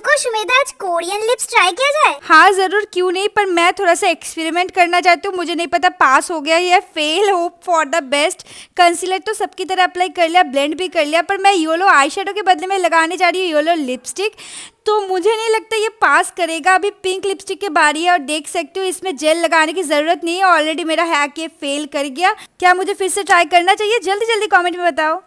रुको शुमेदा आज Korean lips try किया जाए हाँ जरूर क्यों नहीं पर मैं थोड़ा सा एक्सपेरिमेंट करना चाहती हूँ मुझे नहीं पता पास हो गया या फेल हो फॉर द बेस्ट कंसीलर तो सबकी तरह अप्लाई कर लिया ब्लेंड भी कर लिया पर मैं योलो आई के बदले में लगाने जा रही हूँ योलो लिपस्टिक तो मुझे नहीं लगता ये पास करेगा अभी पिंक लिपस्टिक के बारी है और देख सकते हो इसमें जेल लगाने की ज़रूरत नहीं है ऑलरेडी मेरा हैक ये फेल कर गया क्या मुझे फिर से ट्राई करना चाहिए जल्दी जल्दी कॉमेंट में बताओ